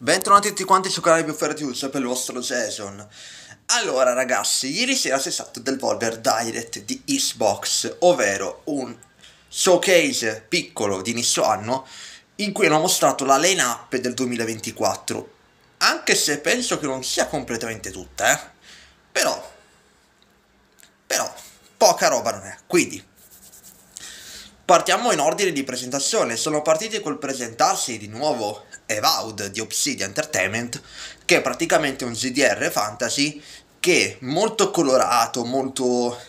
Bentornati tutti quanti sul canale più Fertius per il vostro Jason Allora ragazzi, ieri sera si è stato del Volver Direct di Xbox Ovvero un showcase piccolo di inizio anno In cui hanno mostrato la lane up del 2024 Anche se penso che non sia completamente tutta eh Però Però Poca roba non è Quindi Partiamo in ordine di presentazione, sono partiti col presentarsi di nuovo Evoud di Obsidian Entertainment, che è praticamente un GDR fantasy che è molto colorato, molto,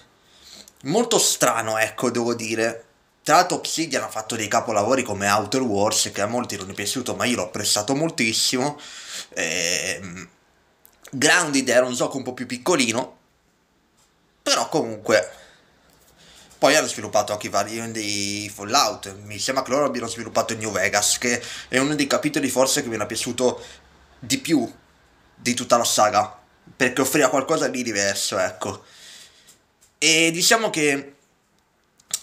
molto strano, ecco, devo dire. Tra l'altro Obsidian ha fatto dei capolavori come Outer Wars, che a molti non è piaciuto, ma io l'ho apprezzato moltissimo. Ehm, Grounded era un gioco un po' più piccolino, però comunque poi hanno sviluppato anche i vari di Fallout, mi sembra che loro abbiano sviluppato il New Vegas, che è uno dei capitoli forse che mi era piaciuto di più di tutta la saga, perché offriva qualcosa di diverso, ecco. E diciamo che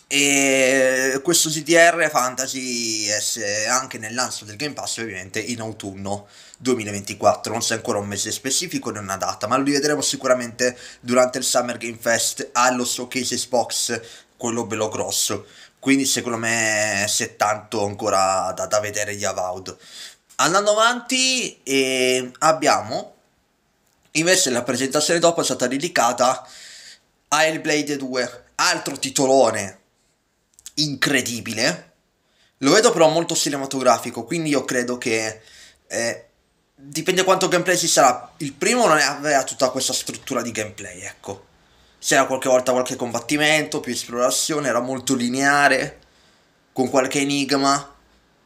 e questo GDR Fantasy esce anche nel lancio del Game Pass ovviamente in autunno 2024 non c'è ancora un mese specifico né una data ma lo rivedremo sicuramente durante il Summer Game Fest allo ah, showcase Xbox quello bello grosso. Quindi secondo me c'è tanto ancora da, da vedere di Avowed. Andando avanti eh, abbiamo invece la presentazione dopo è stata dedicata a Hellblade 2, altro titolone incredibile. Lo vedo però molto cinematografico, quindi io credo che eh, dipende quanto gameplay ci sarà. Il primo non aveva tutta questa struttura di gameplay, ecco c'era qualche volta qualche combattimento, più esplorazione, era molto lineare, con qualche enigma,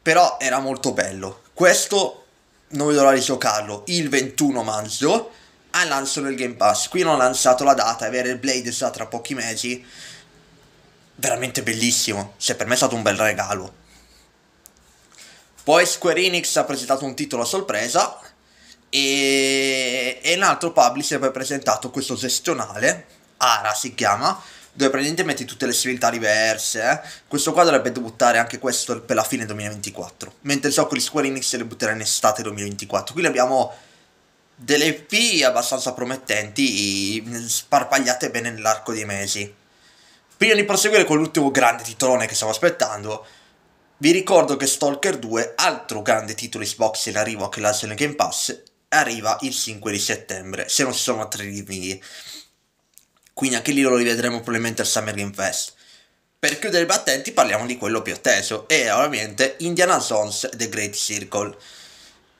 però era molto bello. Questo non vedo l'ora di giocarlo, il 21 maggio, al lancio del Game Pass. Qui non ho lanciato la data, è vero, il Blade è tra pochi mesi, veramente bellissimo, cioè per me è stato un bel regalo. Poi Square Enix ha presentato un titolo a sorpresa e, e un altro publisher ha presentato questo gestionale Ara si chiama, dove praticamente metti tutte le civiltà diverse. Eh. Questo qua dovrebbe debuttare anche questo per la fine 2024. Mentre il gioco di Square Enix le butterà in estate 2024. Quindi abbiamo delle EP abbastanza promettenti, sparpagliate bene nell'arco dei mesi. Prima di proseguire con l'ultimo grande titolone che stiamo aspettando, vi ricordo che Stalker 2, altro grande titolo Xbox in arrivo anche là nel Game Pass, arriva il 5 di settembre, se non ci sono altri rinvii. Quindi anche lì lo rivedremo probabilmente al Summer Game Fest. Per chiudere i battenti parliamo di quello più atteso, e ovviamente Indiana Zones The Great Circle.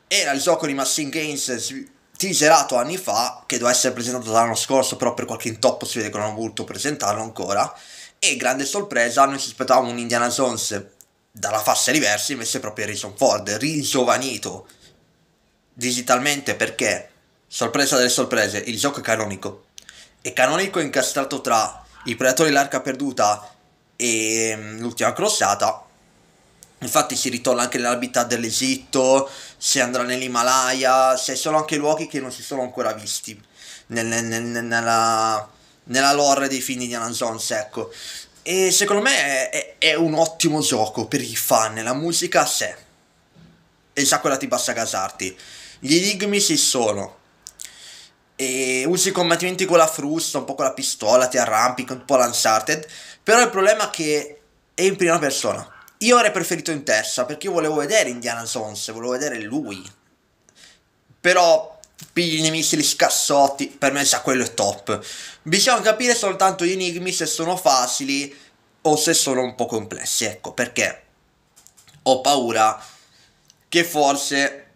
Era il gioco di Machine Games teaserato anni fa, che doveva essere presentato l'anno scorso, però per qualche intoppo si vede che non hanno voluto presentarlo ancora. E grande sorpresa, noi ci aspettavamo un Indiana Zones dalla fascia diversa, invece proprio Harrison Ford, ringiovanito digitalmente perché, sorpresa delle sorprese, il gioco è canonico e Canonico incastrato tra i Predatori dell'Arca Perduta e mm, l'ultima crossata. Infatti si ritorna anche nell'abità dell'Egitto, si andrà nell'Himalaya, ci sono anche luoghi che non si sono ancora visti nel, nel, nella, nella, lore dei film di Indiana Jones, ecco. E secondo me è, è, è, un ottimo gioco per i fan, la musica a sé. E già quella ti basta casarti. Gli enigmi si sono, e usi i combattimenti con la frusta, un po' con la pistola, ti arrampichi, un po' l'Uncharted, però il problema è che è in prima persona. Io avrei preferito in terza, perché io volevo vedere Indiana Jones, volevo vedere lui. Però pigli i nemici, li scassotti, per me già quello è top. Bisogna capire soltanto gli enigmi se sono facili o se sono un po' complessi, ecco, perché ho paura che forse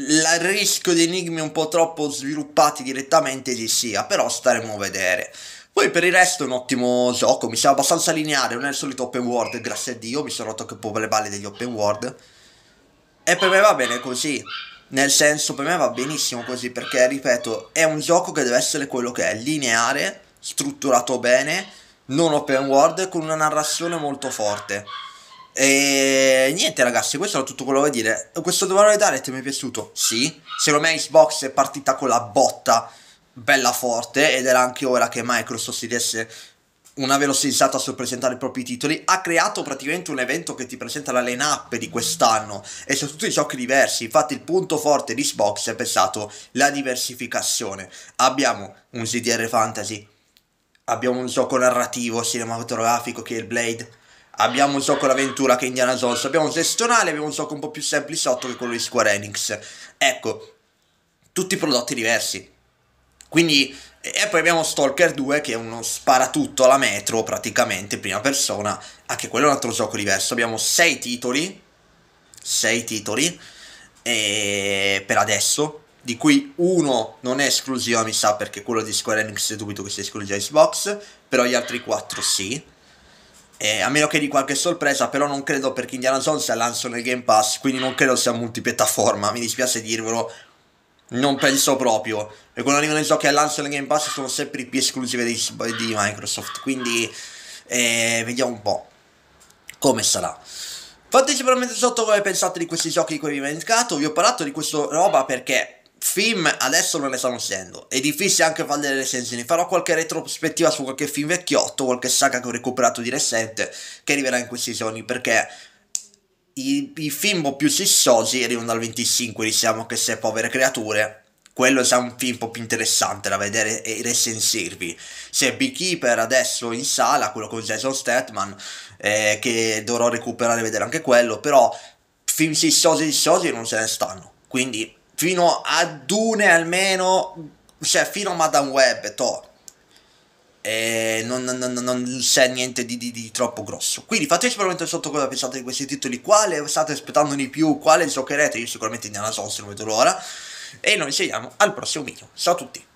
il rischio di enigmi un po' troppo sviluppati direttamente ci sia, però staremo a vedere. Poi per il resto è un ottimo gioco, mi sembra abbastanza lineare, non è il solito open world, grazie a Dio, mi sono rotto che po' le balle degli open world. E per me va bene così, nel senso per me va benissimo così, perché ripeto, è un gioco che deve essere quello che è, lineare, strutturato bene, non open world, con una narrazione molto forte. E niente ragazzi, questo era tutto quello che volevo dire. Questo domani Direct mi è piaciuto? Sì. Secondo me Xbox è partita con la botta bella forte ed era anche ora che Microsoft si desse una velocizzata sul presentare i propri titoli, ha creato praticamente un evento che ti presenta la line-up di quest'anno e sono tutti giochi diversi, infatti il punto forte di Xbox è pensato la diversificazione. Abbiamo un CDR Fantasy, abbiamo un gioco narrativo cinematografico che è il Blade, Abbiamo un socco l'avventura che è Indiana Jones. Abbiamo un sessionale, abbiamo un socco un po' più semplice sotto che quello di Square Enix. Ecco, tutti prodotti diversi. Quindi, e poi abbiamo Stalker 2 che è uno sparatutto alla metro praticamente, prima persona. Anche quello è un altro gioco diverso. Abbiamo sei titoli. sei titoli. E per adesso, di cui uno non è esclusivo, mi sa, perché quello di Square Enix dubito che sia esclusiva Xbox, però gli altri quattro sì. Eh, a meno che di qualche sorpresa, però non credo perché Indiana Jones è lancio nel Game Pass, quindi non credo sia multipiattaforma, mi dispiace dirvelo, non penso proprio. E quando arrivano i giochi al lancio nel Game Pass sono sempre più esclusive di, di Microsoft, quindi eh, vediamo un po' come sarà. Fateci veramente sotto cosa pensate di questi giochi di cui vi ho indicato, vi ho parlato di questa roba perché film adesso non ne stanno uscendo. È difficile anche fare delle recensioni. Farò qualche retrospettiva su qualche film vecchiotto, qualche saga che ho recuperato di recente, che arriverà in questi giorni, perché i, i film più sissosi arrivano dal 25, diciamo che se povere creature quello è già un film un po' più interessante da vedere e recensirvi. C'è Beekeeper adesso in sala, quello con Jason Statman, eh, che dovrò recuperare e vedere anche quello, però film sissosi sissosi non se ne stanno, quindi fino ad une almeno, cioè fino a Madame Web, toh. E non, non, non c'è niente di, di, di, troppo grosso. Quindi fateci veramente sotto cosa pensate di questi titoli, quale state aspettando di più, quale giocherete, io sicuramente Indiana Jones non vedo l'ora. E noi ci vediamo al prossimo video. Ciao a tutti!